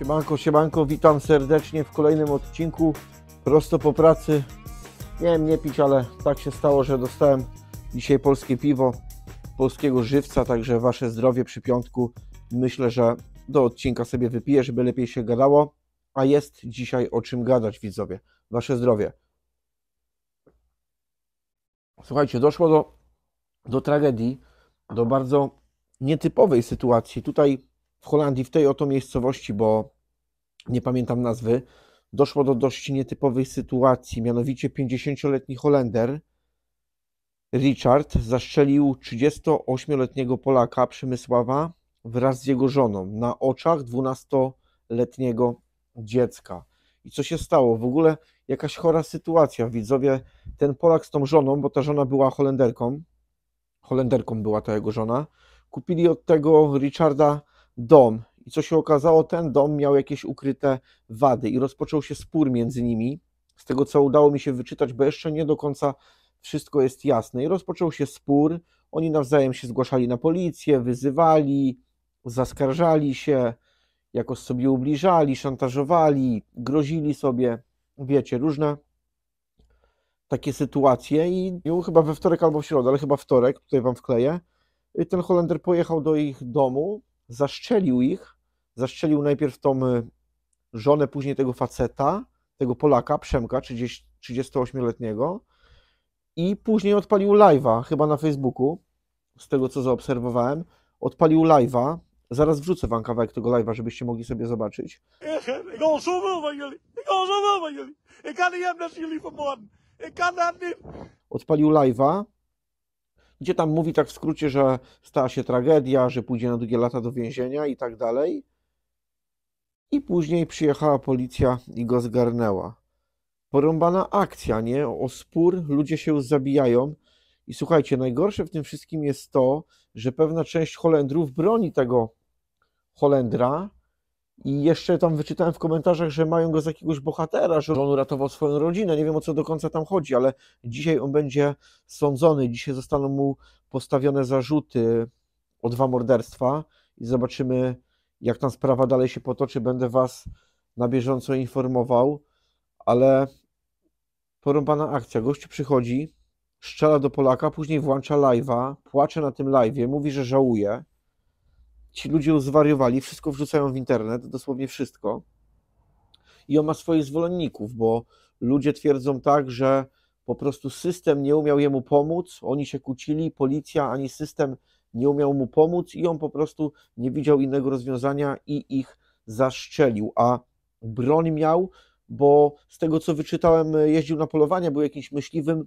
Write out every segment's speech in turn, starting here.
Siemanko, siemanko, witam serdecznie w kolejnym odcinku prosto po pracy. Miałem nie pić, ale tak się stało, że dostałem dzisiaj polskie piwo, polskiego żywca, także wasze zdrowie przy piątku. Myślę, że do odcinka sobie wypiję, żeby lepiej się gadało, a jest dzisiaj o czym gadać, widzowie. Wasze zdrowie. Słuchajcie, doszło do, do tragedii, do bardzo nietypowej sytuacji. Tutaj w Holandii, w tej oto miejscowości, bo nie pamiętam nazwy, doszło do dość nietypowej sytuacji. Mianowicie 50-letni Holender Richard zastrzelił 38-letniego Polaka Przemysława wraz z jego żoną na oczach 12-letniego dziecka. I co się stało? W ogóle jakaś chora sytuacja. Widzowie, ten Polak z tą żoną, bo ta żona była Holenderką, Holenderką była ta jego żona, kupili od tego Richarda dom. I co się okazało, ten dom miał jakieś ukryte wady i rozpoczął się spór między nimi, z tego co udało mi się wyczytać, bo jeszcze nie do końca wszystko jest jasne. I rozpoczął się spór, oni nawzajem się zgłaszali na policję, wyzywali, zaskarżali się, jakoś sobie ubliżali, szantażowali, grozili sobie, wiecie, różne takie sytuacje i chyba we wtorek albo w środę, ale chyba wtorek, tutaj wam wkleję, ten Holender pojechał do ich domu, zaszczelił ich, zaszczelił najpierw tą y, żonę, później tego faceta, tego Polaka, Przemka, 30, 38-letniego i później odpalił live'a, chyba na Facebooku, z tego co zaobserwowałem, odpalił live'a, zaraz wrzucę wam kawałek tego live'a, żebyście mogli sobie zobaczyć. Odpalił live'a, gdzie tam mówi tak w skrócie, że stała się tragedia, że pójdzie na długie lata do więzienia i tak dalej. I później przyjechała policja i go zgarnęła. Porąbana akcja, nie? O spór, ludzie się zabijają. I słuchajcie, najgorsze w tym wszystkim jest to, że pewna część Holendrów broni tego Holendra, i jeszcze tam wyczytałem w komentarzach, że mają go z jakiegoś bohatera, że on uratował swoją rodzinę. Nie wiem o co do końca tam chodzi, ale dzisiaj on będzie sądzony. Dzisiaj zostaną mu postawione zarzuty o dwa morderstwa i zobaczymy, jak ta sprawa dalej się potoczy. Będę Was na bieżąco informował, ale porąbana akcja. Gość przychodzi, strzela do Polaka, później włącza live'a, płacze na tym live'ie, mówi, że żałuje ci ludzie już zwariowali, wszystko wrzucają w internet, dosłownie wszystko. I on ma swoich zwolenników, bo ludzie twierdzą tak, że po prostu system nie umiał jemu pomóc, oni się kłócili, policja ani system nie umiał mu pomóc i on po prostu nie widział innego rozwiązania i ich zaszczelił. A broń miał, bo z tego co wyczytałem, jeździł na polowania, był jakimś myśliwym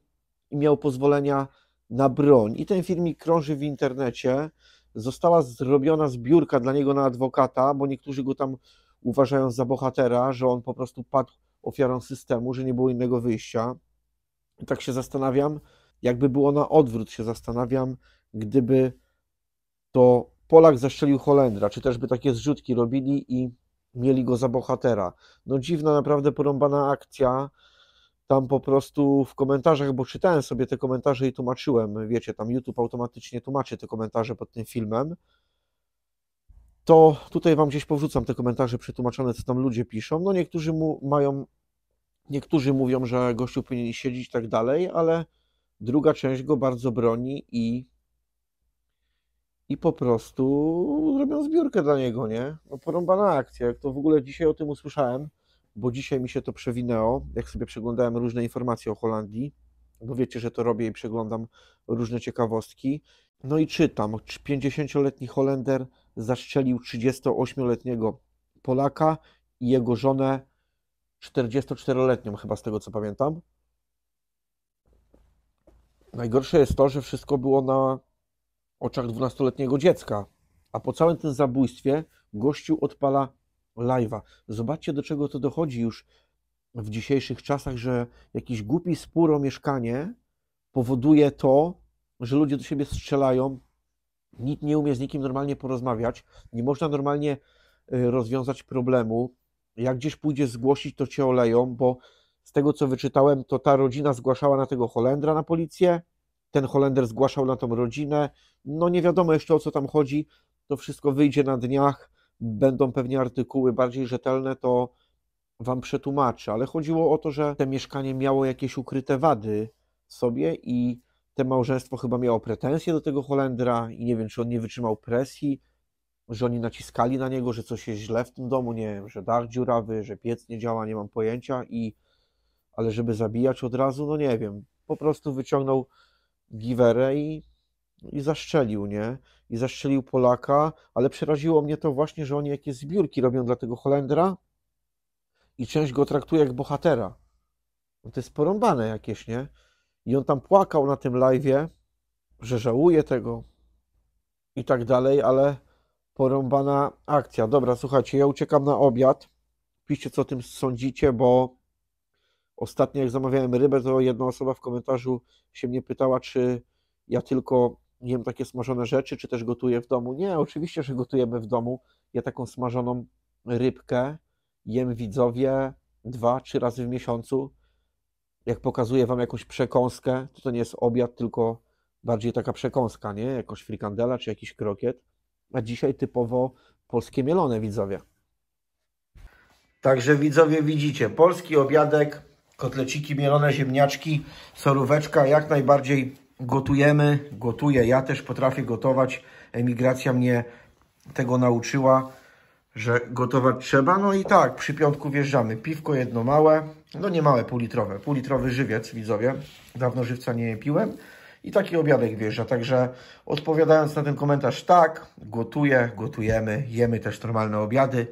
i miał pozwolenia na broń. I ten filmik krąży w internecie została zrobiona zbiórka dla niego na adwokata, bo niektórzy go tam uważają za bohatera, że on po prostu padł ofiarą systemu, że nie było innego wyjścia. tak się zastanawiam, jakby było na odwrót, się zastanawiam, gdyby to Polak zastrzelił Holendra, czy też by takie zrzutki robili i mieli go za bohatera. No dziwna, naprawdę porąbana akcja tam po prostu w komentarzach, bo czytałem sobie te komentarze i tłumaczyłem, wiecie, tam YouTube automatycznie tłumaczy te komentarze pod tym filmem, to tutaj wam gdzieś powrzucam te komentarze przetłumaczone, co tam ludzie piszą. No niektórzy mu mają, niektórzy mówią, że gościu powinien siedzieć i tak dalej, ale druga część go bardzo broni i i po prostu robią zbiórkę dla niego, nie? No porąbana akcja, jak to w ogóle dzisiaj o tym usłyszałem, bo dzisiaj mi się to przewinęło, jak sobie przeglądałem różne informacje o Holandii, bo wiecie, że to robię i przeglądam różne ciekawostki. No i czytam, 50-letni Holender zastrzelił 38-letniego Polaka i jego żonę 44-letnią, chyba z tego co pamiętam. Najgorsze jest to, że wszystko było na oczach 12-letniego dziecka, a po całym tym zabójstwie gościu odpala live'a. Zobaczcie, do czego to dochodzi już w dzisiejszych czasach, że jakiś głupi spór o mieszkanie powoduje to, że ludzie do siebie strzelają, nikt nie umie z nikim normalnie porozmawiać, nie można normalnie y, rozwiązać problemu. Jak gdzieś pójdzie zgłosić, to cię oleją, bo z tego co wyczytałem, to ta rodzina zgłaszała na tego Holendra na policję, ten Holender zgłaszał na tą rodzinę. No nie wiadomo jeszcze o co tam chodzi, to wszystko wyjdzie na dniach będą pewnie artykuły bardziej rzetelne, to wam przetłumaczę, ale chodziło o to, że te mieszkanie miało jakieś ukryte wady sobie i te małżeństwo chyba miało pretensje do tego Holendra i nie wiem, czy on nie wytrzymał presji, że oni naciskali na niego, że coś jest źle w tym domu, nie wiem, że dach dziurawy, że piec nie działa, nie mam pojęcia i ale żeby zabijać od razu, no nie wiem. Po prostu wyciągnął giwerę i i zaszczelił, nie? I zaszczelił Polaka, ale przeraziło mnie to właśnie, że oni jakieś zbiórki robią dla tego Holendra i część go traktuje jak bohatera. No to jest porąbane jakieś, nie? I on tam płakał na tym live'ie, że żałuje tego i tak dalej, ale porąbana akcja. Dobra, słuchajcie, ja uciekam na obiad. Piszcie, co o tym sądzicie, bo ostatnio jak zamawiałem rybę, to jedna osoba w komentarzu się mnie pytała, czy ja tylko nie wiem, takie smażone rzeczy, czy też gotuję w domu. Nie, oczywiście, że gotujemy w domu. Ja taką smażoną rybkę jem widzowie dwa, trzy razy w miesiącu. Jak pokazuję wam jakąś przekąskę, to to nie jest obiad, tylko bardziej taka przekąska, nie? Jakoś frikandela czy jakiś krokiet. A dzisiaj typowo polskie mielone widzowie. Także widzowie widzicie, polski obiadek, kotleciki mielone, ziemniaczki, soróweczka jak najbardziej gotujemy, gotuję. Ja też potrafię gotować. Emigracja mnie tego nauczyła, że gotować trzeba. No i tak, przy piątku wjeżdżamy. Piwko jedno małe, no nie małe, półlitrowe. Półlitrowy żywiec, widzowie. Dawno żywca nie piłem. I taki obiadek wjeżdża. Także odpowiadając na ten komentarz, tak, gotuję, gotujemy, jemy też normalne obiady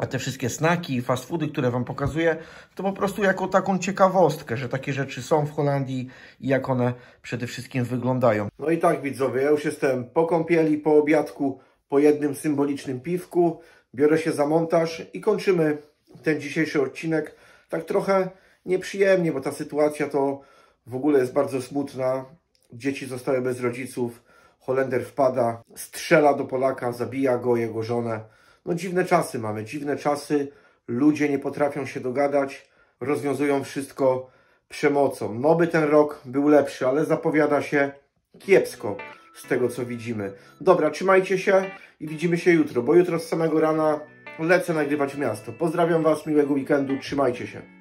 a te wszystkie snaki i fast foody, które Wam pokazuję, to po prostu jako taką ciekawostkę, że takie rzeczy są w Holandii i jak one przede wszystkim wyglądają. No i tak widzowie, ja już jestem po kąpieli, po obiadku, po jednym symbolicznym piwku, biorę się za montaż i kończymy ten dzisiejszy odcinek. Tak trochę nieprzyjemnie, bo ta sytuacja to w ogóle jest bardzo smutna. Dzieci zostały bez rodziców, Holender wpada, strzela do Polaka, zabija go, jego żonę. No dziwne czasy mamy, dziwne czasy. Ludzie nie potrafią się dogadać, rozwiązują wszystko przemocą. No by ten rok był lepszy, ale zapowiada się kiepsko z tego co widzimy. Dobra, trzymajcie się i widzimy się jutro, bo jutro z samego rana lecę nagrywać miasto. Pozdrawiam Was, miłego weekendu, trzymajcie się.